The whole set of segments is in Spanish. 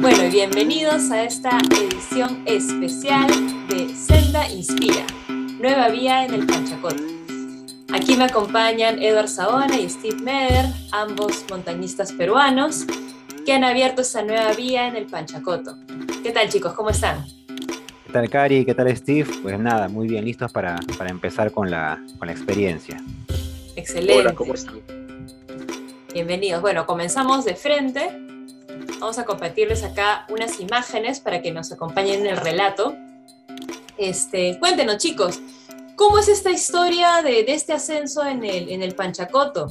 Bueno, y bienvenidos a esta edición especial de Senda Inspira, nueva vía en el Panchacoto. Aquí me acompañan Edward Saona y Steve Meder, ambos montañistas peruanos, que han abierto esta nueva vía en el Panchacoto. ¿Qué tal chicos? ¿Cómo están? ¿Qué tal Cari? ¿Qué tal Steve? Pues nada, muy bien, listos para, empezar con la, con la experiencia. Excelente. ¿cómo están? Bienvenidos. Bueno, comenzamos de frente Vamos a compartirles acá unas imágenes para que nos acompañen en el relato. Este, cuéntenos, chicos, ¿cómo es esta historia de, este ascenso en el, en el Panchacoto?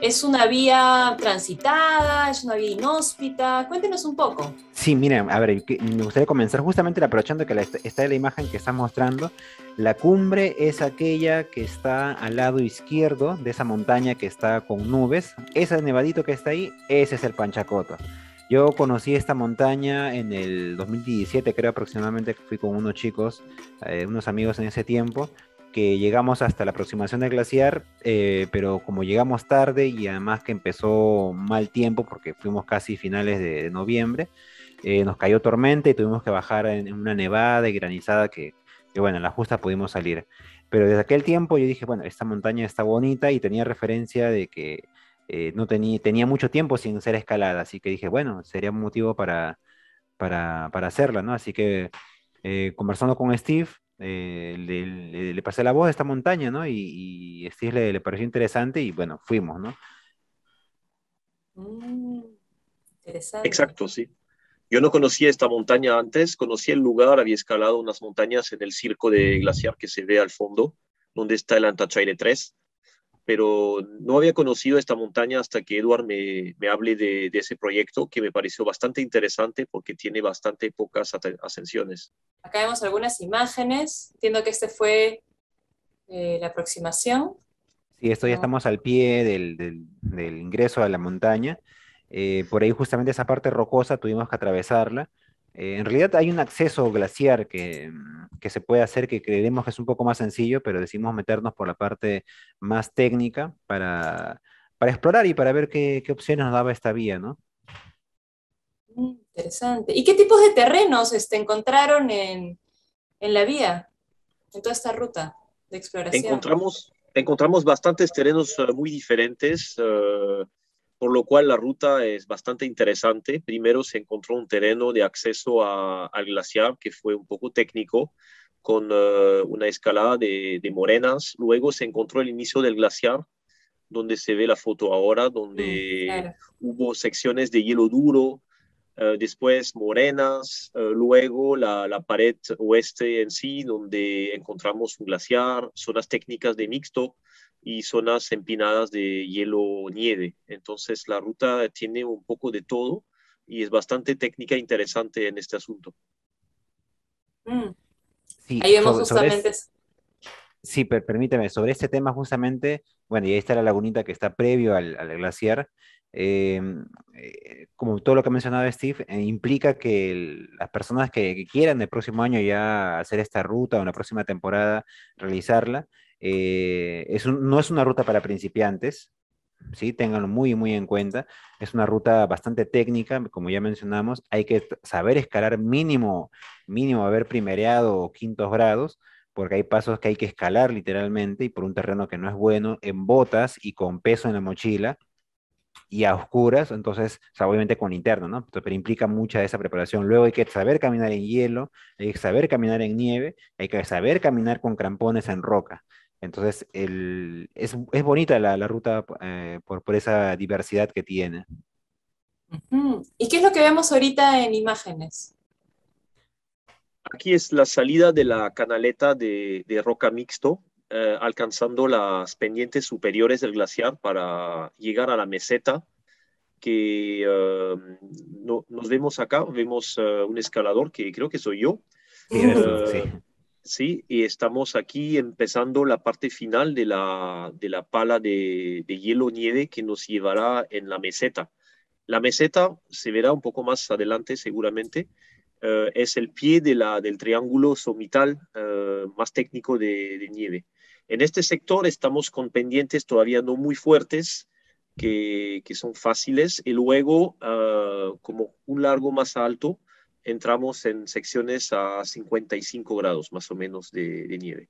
¿Es una vía transitada? ¿Es una vía inhóspita? Cuéntenos un poco. Sí, miren, a ver, me gustaría comenzar justamente aprovechando que la, está la imagen que está mostrando. La cumbre es aquella que está al lado izquierdo de esa montaña que está con nubes. Ese nevadito que está ahí, ese es el Panchacoto. Yo conocí esta montaña en el 2017, creo aproximadamente, fui con unos chicos, eh, unos amigos en ese tiempo, que llegamos hasta la aproximación del glaciar, eh, pero como llegamos tarde y además que empezó mal tiempo porque fuimos casi finales de noviembre, eh, nos cayó tormenta y tuvimos que bajar en, una nevada y granizada que, bueno, en la justa pudimos salir. Pero desde aquel tiempo yo dije, bueno, esta montaña está bonita y tenía referencia de que eh, no tenía, mucho tiempo sin ser escalada, así que dije, bueno, sería un motivo para, para, para hacerla, ¿no? Así que eh, conversando con Steve, le, pasé la voz a esta montaña, ¿no? Y, y Steve le, pareció interesante y bueno, fuimos, ¿no? Mm, Exacto, sí. Yo no conocía esta montaña antes, conocí el lugar, había escalado unas montañas en el circo de glaciar que se ve al fondo, donde está el Antachaire 3, pero no había conocido esta montaña hasta que Eduard me, hable de, ese proyecto que me pareció bastante interesante porque tiene bastante pocas ascensiones. Acá vemos algunas imágenes, entiendo que este fue eh, la aproximación. Sí, esto ya ah. estamos al pie del, del ingreso a la montaña eh, por ahí justamente esa parte rocosa tuvimos que atravesarla. Eh, en realidad hay un acceso glaciar que, mm, se puede hacer que creemos que es un poco más sencillo, pero decidimos meternos por la parte más técnica para, explorar y para ver qué, opciones nos daba esta vía, ¿no? Mm, interesante. ¿Y qué tipos de terrenos se este, encontraron en, la vía, en toda esta ruta de exploración? Encontramos, encontramos bastantes terrenos eh, muy diferentes por lo cual la ruta es bastante interesante. Primero se encontró un terreno de acceso al glaciar que fue un poco técnico, con eh, una escalada de, morenas. Luego se encontró el inicio del glaciar, donde se ve la foto ahora, donde mm, hubo secciones de hielo duro, eh, después morenas, eh, luego la, pared oeste en sí, donde encontramos un glaciar, zonas técnicas de mixto y zonas empinadas de hielo o nieve. Entonces la ruta tiene un poco de todo y es bastante técnica e interesante en este asunto. Mm. Sí, Ahí vemos justamente este Sí, pero permíteme, sobre este tema justamente, bueno, y ahí está la lagunita que está previo al, glaciar, em, eh, como todo lo que ha mencionado Steve, eh, implica que las personas que, quieran el próximo año ya hacer esta ruta o la próxima temporada realizarla, eh, es un, no es una ruta para principiantes, ¿sí? Ténganlo muy, muy en cuenta. Es una ruta bastante técnica, como ya mencionamos. Hay que saber escalar mínimo, mínimo haber primereado o quintos grados, porque hay pasos que hay que escalar literalmente y por un terreno que no es bueno, en botas y con peso en la mochila y a oscuras, entonces, obviamente con interno, ¿no? Pero implica mucha de esa preparación. Luego hay que saber caminar en hielo, hay que saber caminar en nieve, hay que saber caminar con crampones en roca. Entonces, es, bonita la, ruta eh, por, esa diversidad que tiene. ¿Y qué es lo que vemos ahorita en imágenes? Aquí es la salida de la canaleta de, roca mixto, eh, alcanzando las pendientes superiores del glaciar para llegar a la meseta que eh, nos vemos acá. Vemos un escalador que creo que soy yo. Sí, sí Sí, y estamos aquí empezando la parte final de la, pala de, de hielo-nieve que nos llevará en la meseta. La meseta se verá un poco más adelante seguramente. Eh, es el pie del triángulo somital eh, más técnico de, nieve. En este sector estamos con pendientes todavía no muy fuertes, que, son fáciles, y luego eh, como un largo más alto, entramos en secciones a 55 grados más o menos de, de nieve.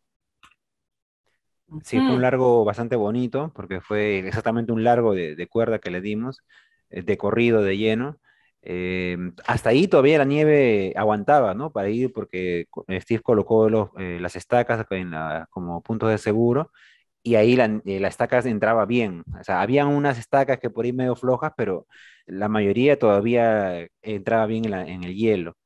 Sí, fue un mm. largo bastante bonito, porque fue exactamente un largo de, de cuerda que le dimos, eh, de corrido, de lleno. Eh, hasta ahí todavía la nieve aguantaba, ¿no? Para ir, porque Steve colocó los, eh, las estacas en la, como puntos de seguro y ahí eh, la, estaca entraba bien. O sea, habían unas estacas que por ahí medio flojas, pero la mayoría todavía entraba bien en, el hielo,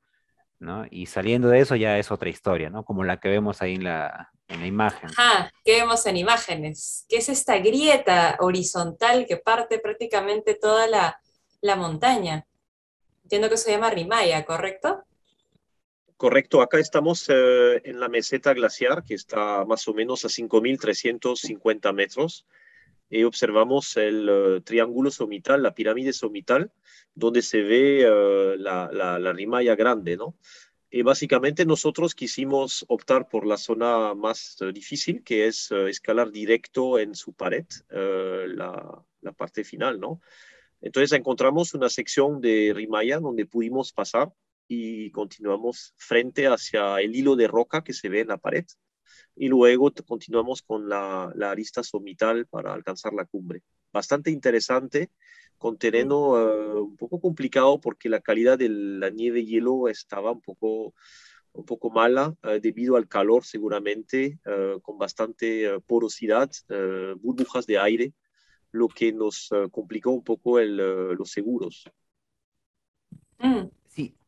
¿no? Y saliendo de eso ya es otra historia, ¿no? Como la que vemos ahí en la, imagen. Ajá, que vemos en imágenes, que es esta grieta horizontal que parte prácticamente toda la montaña. Entiendo que se llama Rimaya, ¿correcto? Correcto, acá estamos eh, en la meseta glaciar que está más o menos a 5.350 metros y eh, observamos el eh, triángulo somital, la pirámide somital, donde se ve la, rimaya grande, ¿no? Y básicamente nosotros quisimos optar por la zona más difícil, que es escalar directo en su pared, la, la parte final, ¿no? Entonces encontramos una sección de rimaya donde pudimos pasar y continuamos frente hacia el hilo de roca que se ve en la pared y luego continuamos con la, la arista somital para alcanzar la cumbre. Bastante interesante, con terreno eh, un poco complicado porque la calidad de la nieve y hielo estaba un poco, un poco mala eh, debido al calor seguramente, eh, con bastante porosidad, burbujas de aire, lo que nos complicó un poco el, los seguros. Mm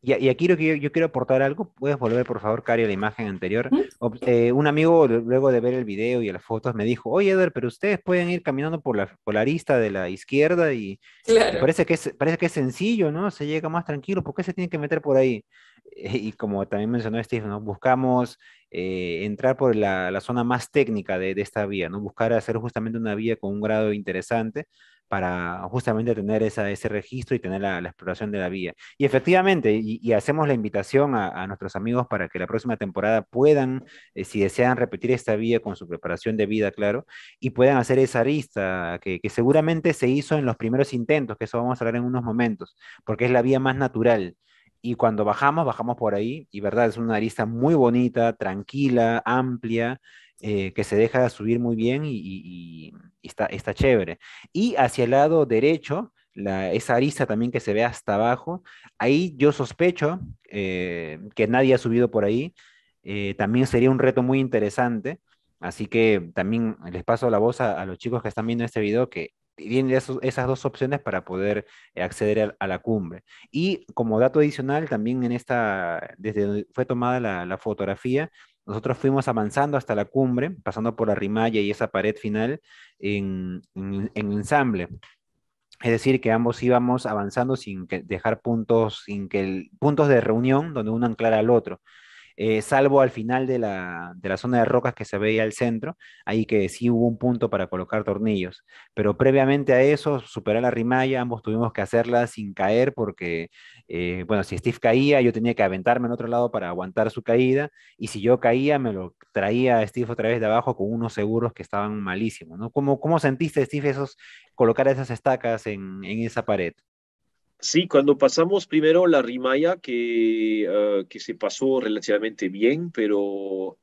y, aquí lo que yo, quiero aportar algo, puedes volver por favor, Cari, a la imagen anterior. Eh, un amigo, luego de ver el video y las fotos, me dijo, oye pero ustedes pueden ir caminando por la, por la arista de la izquierda y, parece, que es, parece que es sencillo, ¿no? Se llega más tranquilo, ¿por qué se tienen que meter por ahí? y como también mencionó Steve, ¿no? buscamos eh, entrar por la, la, zona más técnica de, de esta vía, ¿no? Buscar hacer justamente una vía con un grado interesante para justamente tener ese registro y tener la, exploración de la vía. Y efectivamente, y, hacemos la invitación a, nuestros amigos para que la próxima temporada puedan, eh, si desean repetir esta vía con su preparación de vida, claro, y puedan hacer esa arista que, que seguramente se hizo en los primeros intentos, que eso vamos a hablar en unos momentos, porque es la vía más natural y cuando bajamos, bajamos por ahí, y verdad, es una arista muy bonita, tranquila, amplia, eh, que se deja subir muy bien y, está, chévere. Y hacia el lado derecho, esa arista también que se ve hasta abajo, ahí yo sospecho eh, que nadie ha subido por ahí. Eh, también sería un reto muy interesante. Así que también les paso la voz a, los chicos que están viendo este video que tienen esas dos opciones para poder acceder a, la cumbre. Y como dato adicional, también en esta, desde donde fue tomada la fotografía, nosotros fuimos avanzando hasta la cumbre, pasando por la rimalla y esa pared final en, ensamble. Es decir, que ambos íbamos avanzando sin que dejar puntos, sin que puntos de reunión donde uno anclara al otro. Eh, salvo al final de la, de la, zona de rocas que se veía al centro, ahí que sí hubo un punto para colocar tornillos. Pero previamente a eso, superar la rimalla, ambos tuvimos que hacerla sin caer porque, eh, bueno, si Steve caía, yo tenía que aventarme en otro lado para aguantar su caída, y si yo caía, me lo traía a Steve otra vez de abajo con unos seguros que estaban malísimos, ¿Cómo, sentiste, Steve, esos, colocar esas estacas en, en esa pared? Sí, cuando pasamos primero la Rimaya, que, ah, que se pasó relativamente bien, pero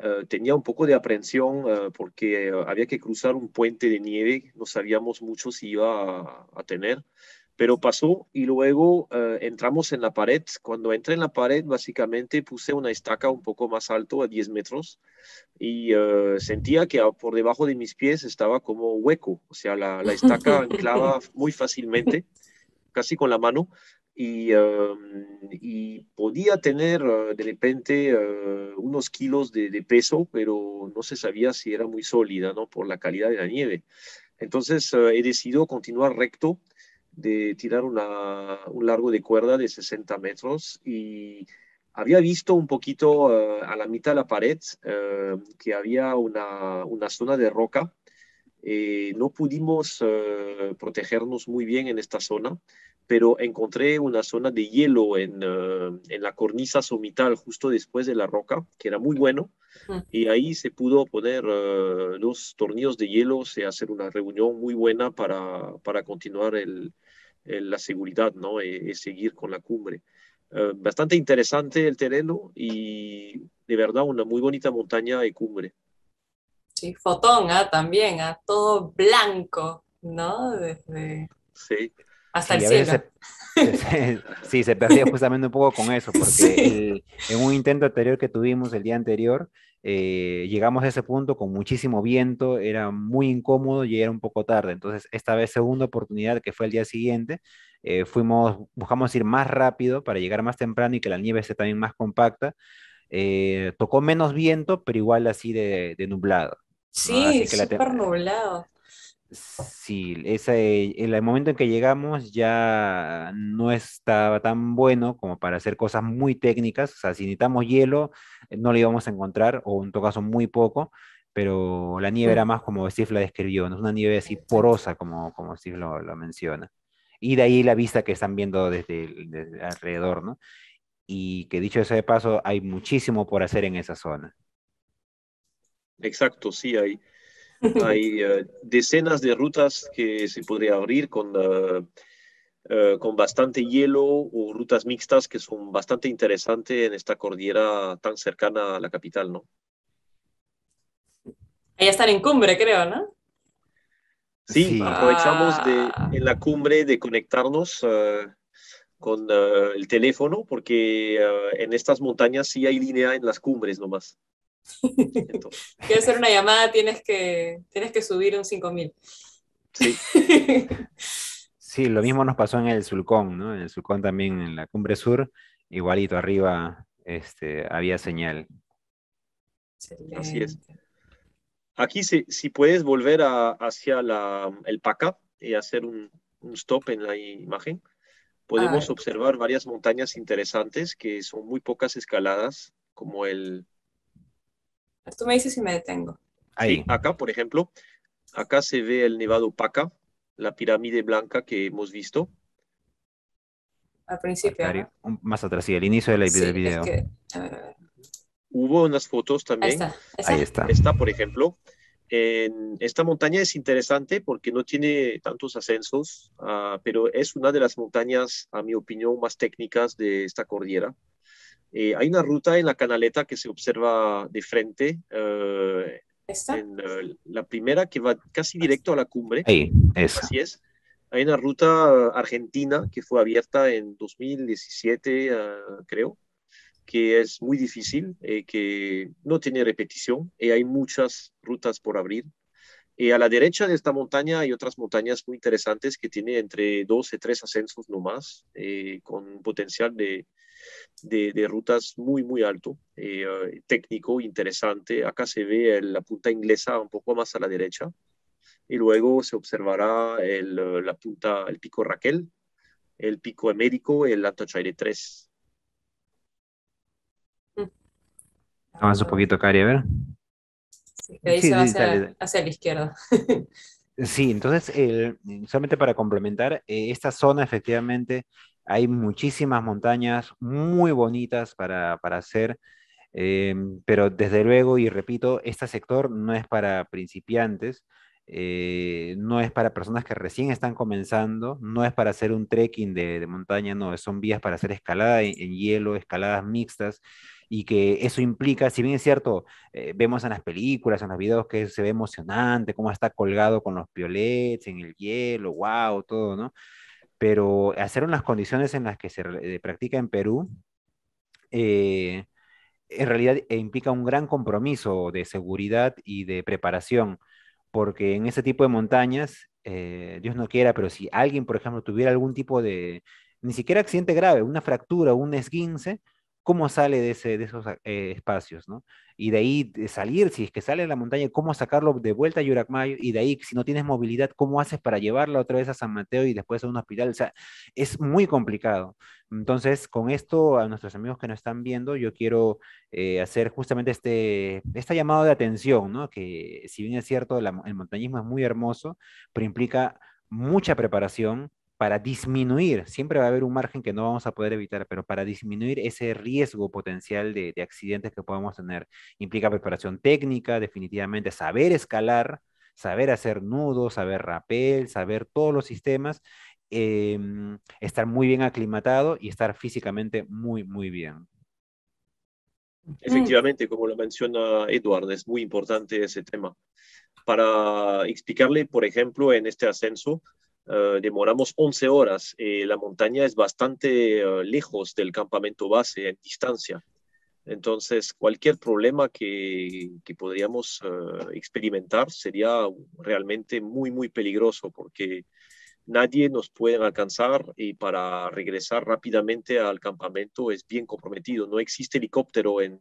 ah, tenía un poco de aprensión ah, porque había que cruzar un puente de nieve, no sabíamos mucho si iba a, tener, pero pasó y luego entramos en la pared. Cuando entré en la pared, básicamente puse una estaca un poco más alto, a 10 metros, y sentía que por debajo de mis pies estaba como hueco, o sea, la, la estaca anclaba muy fácilmente casi con la mano y, em, podía tener eh, de repente eh, unos kilos de, peso, pero no se sabía si era muy sólida, ¿no? Por la calidad de la nieve. Entonces eh, he decidido continuar recto, de tirar un largo de cuerda de 60 metros y había visto un poquito a la mitad de la pared que había una, una zona de roca eh, no pudimos eh, protegernos muy bien en esta zona, pero encontré una zona de hielo en, eh, la cornisa somital justo después de la roca, que era muy bueno, y ahí se pudo poner dos tornillos de hielo y hacer una reunión muy buena para, continuar la seguridad ¿no? y, seguir con la cumbre. bastante interesante el terreno y de verdad una muy bonita montaña y cumbre fotón ¿ah? también, a ah, todo blanco, ¿no? Desde... Sí. Hasta el cielo. sí, se perdía justamente un poco con eso, porque en un intento anterior que tuvimos el día anterior, eh, llegamos a ese punto con muchísimo viento, era muy incómodo y era un poco tarde. Entonces, esta vez segunda oportunidad que fue el día siguiente, eh, fuimos, buscamos ir más rápido para llegar más temprano y que la nieve esté también más compacta. Eh, tocó menos viento, pero igual así de nublado. Ah, sí, súper nublado. Sí, ese, eh, el momento en que llegamos ya no estaba tan bueno como para hacer cosas muy técnicas. O sea, si necesitamos hielo, eh, no lo íbamos a encontrar, o en todo caso muy poco, pero la nieve mm. era más como Steve la describió, no es una nieve así porosa como, como Steve lo, menciona. Y de ahí la vista que están viendo desde, desde alrededor, ¿no? Y que dicho eso de paso, hay muchísimo por hacer en esa zona. Exacto, sí, hay, eh, decenas de rutas que se podría abrir con, eh, eh, con bastante hielo o rutas mixtas que son bastante interesantes en esta cordillera tan cercana a la capital, ¿no? Ahí están en cumbre, creo, ¿no? Sí, aprovechamos de, ah. en la cumbre de conectarnos con el teléfono porque en estas montañas sí hay línea en las cumbres nomás. Quieres hacer una llamada, tienes que, tienes que subir un 5000. Sí. sí, lo mismo nos pasó en el Sulcón, ¿no? En el Sulcón también, en la cumbre sur, igualito arriba este, había señal. Así es. Aquí, si, puedes volver hacia el Paca y hacer un, stop en la imagen, podemos ah, observar varias montañas interesantes que son muy pocas escaladas, como el Tú me dices si me detengo. Sí, acá, por ejemplo, acá se ve el nevado Paca, la pirámide blanca que hemos visto. Al principio. Más atrás, sí, el inicio del sí, video. Hubo unas fotos también. Ahí está. Ahí está. por ejemplo. En esta montaña es interesante porque no tiene tantos ascensos, ah, pero es una de las montañas, a mi opinión, más técnicas de esta cordillera. Eh, hay una ruta en la canaleta que se observa de frente. Eh, en, eh, la primera que va casi directo a la cumbre. Así es. Hay una ruta argentina que fue abierta en 2017, creo, que es muy difícil, que no tiene repetición y hay muchas rutas por abrir. Y a la derecha de esta montaña hay otras montañas muy interesantes que tiene entre 12 y tres ascensos nomás, más, con potencial de de, rutas muy, muy alto, eh, técnico, interesante. Acá se ve la punta inglesa un poco más a la derecha y luego se observará el, la punta, el pico Raquel, el pico Emérico El el Chaire 3. Vamos un poquito, Cari, a ver. Sí, ahí hacia, la izquierda. sí, entonces, el solamente para complementar, eh, esta zona efectivamente hay muchísimas montañas muy bonitas para, hacer, em, pero desde luego, y repito, este sector no es para principiantes, eh, no es para personas que recién están comenzando, no es para hacer un trekking de, montaña, no, son vías para hacer escalada en, hielo, escaladas mixtas, y que eso implica, si bien es cierto, eh, vemos en las películas, en los videos que se ve emocionante, cómo está colgado con los piolets, en el hielo, wow, todo, ¿no? pero hacer unas condiciones en las que se eh, practica en Perú, eh, en realidad eh, implica un gran compromiso de seguridad y de preparación, porque en ese tipo de montañas, Dios no quiera, pero si alguien, por ejemplo, tuviera algún tipo de, ni siquiera accidente grave, una fractura, un esguince, cómo sale de, ese, de esos eh, espacios, ¿no? Y de ahí salir, si es que sale de la montaña, cómo sacarlo de vuelta a Yuracmayo, y de ahí, si no tienes movilidad, cómo haces para llevarla otra vez a San Mateo y después a un hospital, o sea, es muy complicado. Entonces, con esto, a nuestros amigos que nos están viendo, yo quiero eh, hacer justamente este, este llamado de atención, ¿no? Que si bien es cierto, el montañismo es muy hermoso, pero implica mucha preparación, para disminuir, siempre va a haber un margen que no vamos a poder evitar, pero para disminuir ese riesgo potencial de, accidentes que podemos tener, implica preparación técnica, definitivamente, saber escalar, saber hacer nudos, saber rapel, saber todos los sistemas, em, estar muy bien aclimatado y estar físicamente muy, muy bien. Efectivamente, como lo menciona Edward, es muy importante ese tema. Para explicarle, por ejemplo, en este ascenso, eh, demoramos 11 horas. Eh, la montaña es bastante eh, lejos del campamento base en distancia. Entonces, cualquier problema que, que podríamos experimentar sería realmente muy, muy peligroso porque nadie nos puede alcanzar y para regresar rápidamente al campamento es bien comprometido. No existe helicóptero en,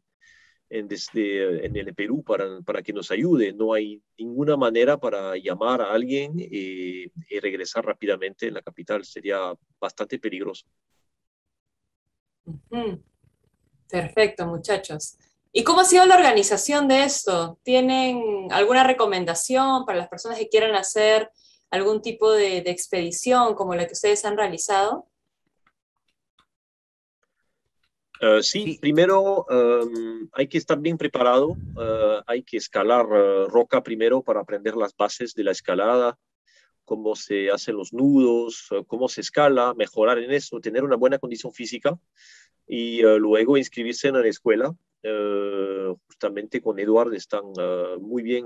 en, en el Perú para, que nos ayude. No hay ninguna manera para llamar a alguien eh, y regresar rápidamente en la capital. Sería bastante peligroso. Perfecto, muchachos. ¿Y cómo ha sido la organización de esto? ¿Tienen alguna recomendación para las personas que quieran hacer algún tipo de expedición como la que ustedes han realizado? Eh, sí, primero em, hay que estar bien preparado, eh, hay que escalar eh, roca primero para aprender las bases de la escalada, cómo se hacen los nudos, cómo se escala, mejorar en eso, tener una buena condición física y luego inscribirse en la escuela. justamente con Eduard están muy bien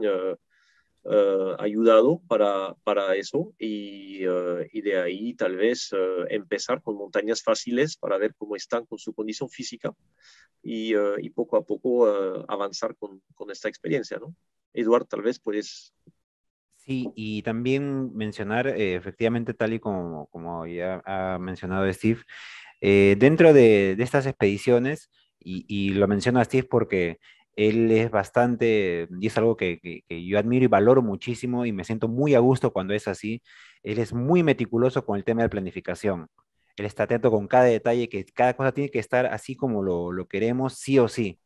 eh, ayudado para, para eso y, eh, de ahí tal vez eh, empezar con montañas fáciles para ver cómo están con su condición física y, y poco a poco avanzar con, con, esta experiencia, ¿no? Eduard, tal vez puedes... Sí, y también mencionar, efectivamente, tal y como, como ya ha mencionado Steve, dentro de, estas expediciones, y, y, lo menciona Steve porque él es bastante, y es algo que, yo admiro y valoro muchísimo y me siento muy a gusto cuando es así. Él es muy meticuloso con el tema de planificación. Él está atento con cada detalle, que cada cosa tiene que estar así como lo queremos, sí o sí.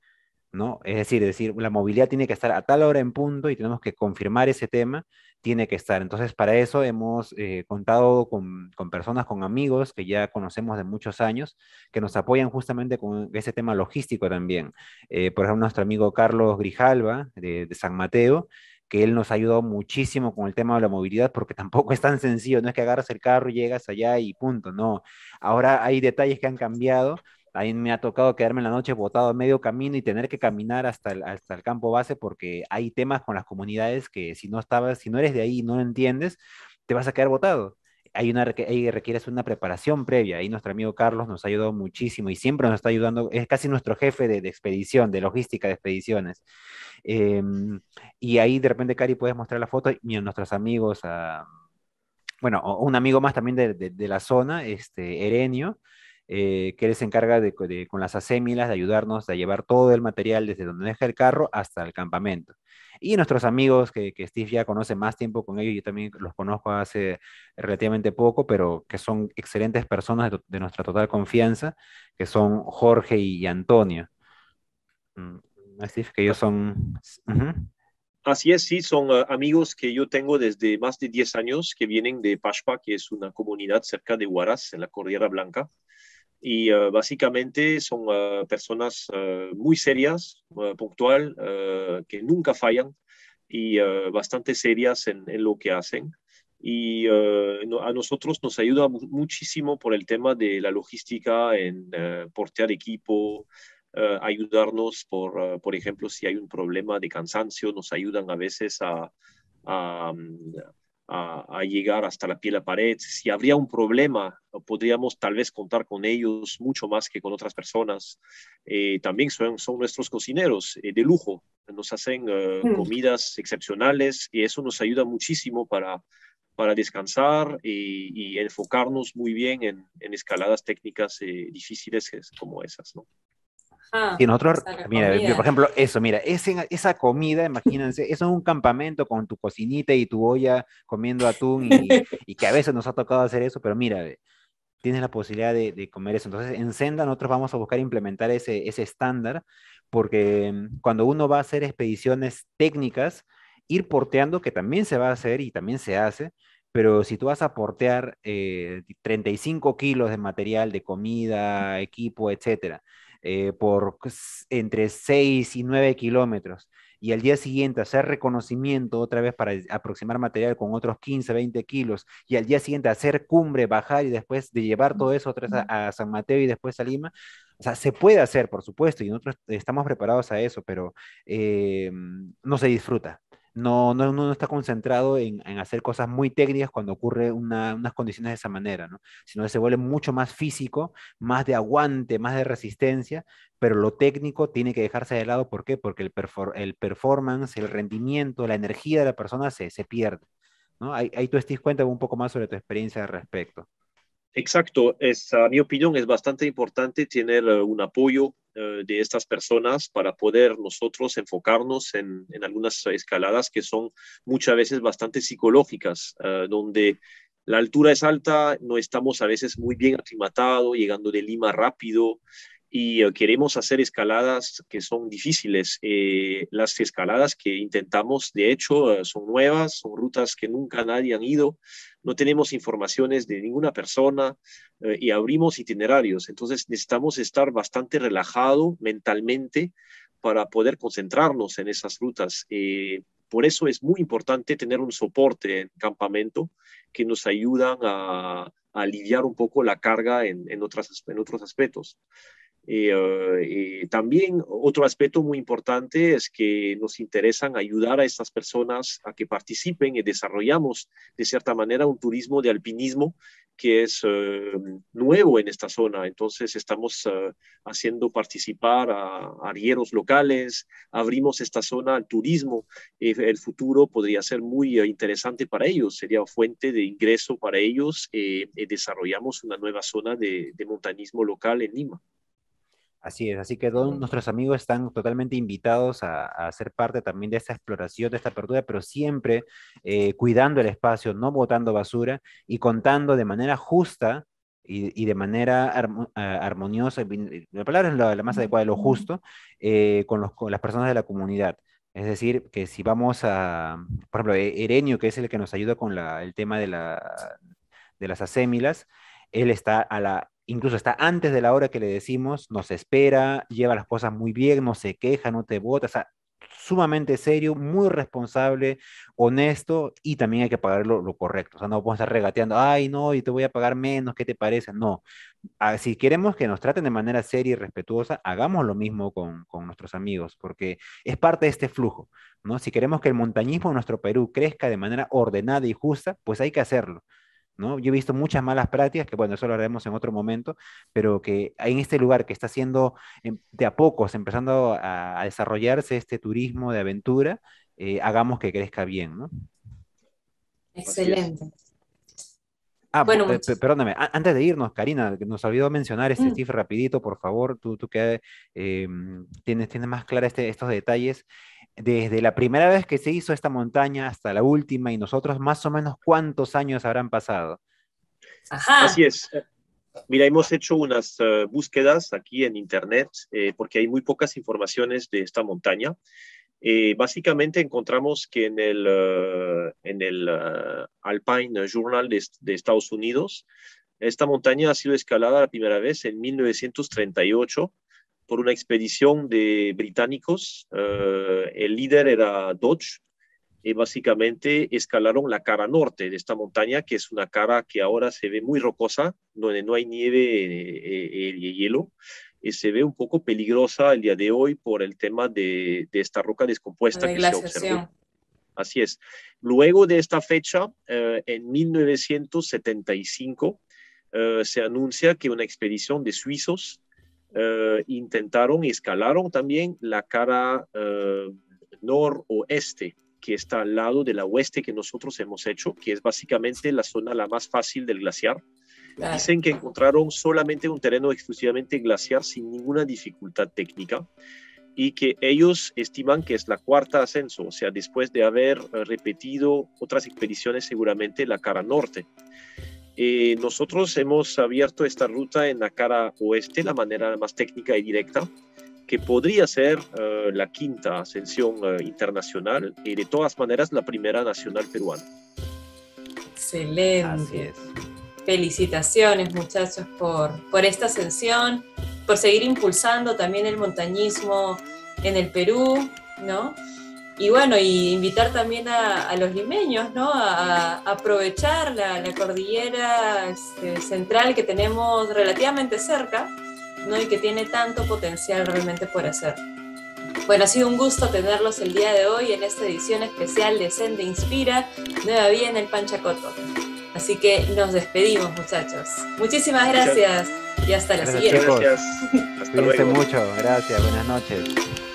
¿no? Es decir, decir, la movilidad tiene que estar a tal hora en punto y tenemos que confirmar ese tema, tiene que estar. Entonces, para eso hemos eh, contado con, personas, con amigos que ya conocemos de muchos años, que nos apoyan justamente con ese tema logístico también. Eh, por ejemplo, nuestro amigo Carlos Grijalva, de, San Mateo, que él nos ha ayudado muchísimo con el tema de la movilidad, porque tampoco es tan sencillo, no es que agarras el carro, llegas allá y punto, no. Ahora hay detalles que han cambiado ahí me ha tocado quedarme en la noche botado a medio camino y tener que caminar hasta el, hasta el campo base porque hay temas con las comunidades que si no estabas, si no eres de ahí y no lo entiendes, te vas a quedar botado. Hay una, hay, requieres una preparación previa. Ahí nuestro amigo Carlos nos ha ayudado muchísimo y siempre nos está ayudando. Es casi nuestro jefe de, expedición, de logística de expediciones. Em, y ahí de repente, Cari, puedes mostrar la foto y a nuestros amigos, ah, bueno, un amigo más también de, la zona, este, Erenio eh, que él se encarga con las asémilas de ayudarnos a llevar todo el material desde donde deja el carro hasta el campamento. Y nuestros amigos, que, Steve ya conoce más tiempo con ellos, yo también los conozco hace relativamente poco, pero que son excelentes personas de, nuestra total confianza, que son Jorge y Antonio. Mm, Steve, que ellos son... Así es, sí, son ah, amigos que yo tengo desde más de 10 años que vienen de Pashpa, que es una comunidad cerca de Huaraz, en la Cordillera Blanca y eh, básicamente son eh, personas eh, muy serias, puntual, que nunca fallan y bastante serias en, lo que hacen. Y a nosotros nos ayuda muchísimo por el tema de la logística, en portear equipo, ayudarnos por, por ejemplo, si hay un problema de cansancio, nos ayudan a veces a, mm, a, llegar hasta la piel a pared. Si habría un problema, podríamos tal vez contar con ellos mucho más que con otras personas. Eh, también son, nuestros cocineros eh, de lujo, nos hacen eh, mm. comidas excepcionales y eso nos ayuda muchísimo para, para descansar y, enfocarnos muy bien en, escaladas técnicas difíciles como esas. Ajá, nosotros, mira, por ejemplo, eso, mira, esa comida, imagínense, eso es un campamento con tu cocinita y tu olla comiendo atún y, y que a veces nos ha tocado hacer eso, pero mira, tienes la posibilidad de, comer eso. Entonces, en Senda nosotros vamos a buscar implementar ese, ese estándar, porque mm, cuando uno va a hacer expediciones técnicas, ir porteando, que también se va a hacer y también se hace, pero si tú vas a portear 35 eh, kilos de material, de comida, equipo, etcétera, eh, por pues, entre 6 y 9 kilómetros y al día siguiente hacer reconocimiento otra vez para aproximar material con otros 15, 20 kilos, y al día siguiente hacer cumbre, bajar y después de llevar todo eso otra a, San Mateo y después a Lima, o sea, se puede hacer, por supuesto, y nosotros estamos preparados a eso, pero eh, no se disfruta no, no, uno no está concentrado en, en, hacer cosas muy técnicas cuando ocurre unas condiciones de esa manera, ¿no? sino que se vuelve mucho más físico, más de aguante, más de resistencia, pero lo técnico tiene que dejarse de lado. ¿Por qué? Porque el, el performance, el rendimiento, la energía de la persona se, se pierde. ¿no? Ahí, ahí tú, estés cuenta un poco más sobre tu experiencia al respecto. Exacto, es, a mi opinión es bastante importante tener eh, un apoyo eh, de estas personas para poder nosotros enfocarnos en, algunas escaladas que son muchas veces bastante psicológicas, eh, donde la altura es alta, no estamos a veces muy bien aclimatados, llegando de Lima rápido y eh, queremos hacer escaladas que son difíciles. las escaladas que intentamos, de hecho, son nuevas, son rutas que nunca nadie ha ido no tenemos informaciones de ninguna persona eh, y abrimos itinerarios. Entonces necesitamos estar bastante relajado mentalmente para poder concentrarnos en esas rutas. Eh, por eso es muy importante tener un soporte en campamento que nos ayudan a, aliviar un poco la carga en, en otros aspectos. Y, eh, eh, también otro aspecto muy importante es que nos interesan ayudar a estas personas a que participen y desarrollamos de cierta manera un turismo de alpinismo que es eh, nuevo en esta zona. Entonces estamos haciendo participar a arrieros locales, abrimos esta zona al turismo. el futuro podría ser muy interesante para ellos, sería fuente de ingreso para ellos y, desarrollamos una nueva zona de, de montañismo local en Lima. Así es, así que todos nuestros amigos están totalmente invitados a, ser parte también de esta exploración, de esta apertura, pero siempre eh, cuidando el espacio, no botando basura y contando de manera justa y, de manera ah, armoniosa, la palabra es la, más adecuada, lo justo, eh, con, las personas de la comunidad. Es decir, que si vamos a, por ejemplo, e-, Erenio, que es el que nos ayuda con el tema de, de las acémilas, él está a la incluso está antes de la hora que le decimos, nos espera, lleva las cosas muy bien, no se queja, no te vota, o sea, sumamente serio, muy responsable, honesto y también hay que pagar lo, correcto. O sea, no podemos estar regateando, ay, no, y te voy a pagar menos, ¿qué te parece? No. Ah, si queremos que nos traten de manera seria y respetuosa, hagamos lo mismo con, con, nuestros amigos, porque es parte de este flujo. ¿no? Si queremos que el montañismo en nuestro Perú crezca de manera ordenada y justa, pues hay que hacerlo. Yo he visto muchas malas prácticas, que bueno, eso lo haremos en otro momento, pero que en este lugar que está siendo em, de a pocos, empezando a, desarrollarse este turismo de aventura, eh, hagamos que crezca bien, ¿no? Excelente. Ah, bueno, perdóname, antes de irnos, Karina, nos olvidó mencionar este mm. rapidito, por favor, tú, tú que em, tienes, tienes más clara este, estos detalles desde la primera vez que se hizo esta montaña hasta la última y nosotros más o menos cuántos años habrán pasado. Así es. Mira, hemos hecho unas eh, búsquedas aquí en Internet eh, porque hay muy pocas informaciones de esta montaña. Eh, básicamente encontramos que en el, en el Alpine Journal de, de, Estados Unidos, esta montaña ha sido escalada la primera vez en 1938 por una expedición de británicos. Eh, el líder era Dodge y básicamente escalaron la cara norte de esta montaña, que es una cara que ahora se ve muy rocosa, donde no hay nieve eh, eh, y, hielo, y se ve un poco peligrosa el día de hoy por el tema de, esta roca descompuesta que se observó. Así es. Luego de esta fecha, en 1975, se anuncia que una expedición de suizos eh, intentaron y escalaron también la cara eh, noroeste que está al lado de la oeste que nosotros hemos hecho, que es básicamente la zona la más fácil del glaciar. Dicen que encontraron solamente un terreno exclusivamente glaciar sin ninguna dificultad técnica y que ellos estiman que es la cuarta ascenso, o sea, después de haber eh, repetido otras expediciones seguramente la cara norte. Eh, nosotros hemos abierto esta ruta en la cara oeste, la manera más técnica y directa, que podría ser eh, la quinta ascensión eh, internacional y de todas maneras la primera nacional peruana. Excelente. Felicitaciones muchachos por, por esta ascensión, por seguir impulsando también el montañismo en el Perú, ¿no? y bueno, y invitar también a, los limeños, ¿no? A, aprovechar la, cordillera este, central que tenemos relativamente cerca, ¿no? Y que tiene tanto potencial realmente por hacer. Bueno, ha sido un gusto tenerlos el día de hoy en esta edición especial de Sende Inspira, Nueva Vía en el Panchacoto. Así que nos despedimos, muchachos. Muchísimas gracias, y hasta la siguiente. Gracias, Hasta mucho, gracias, buenas noches.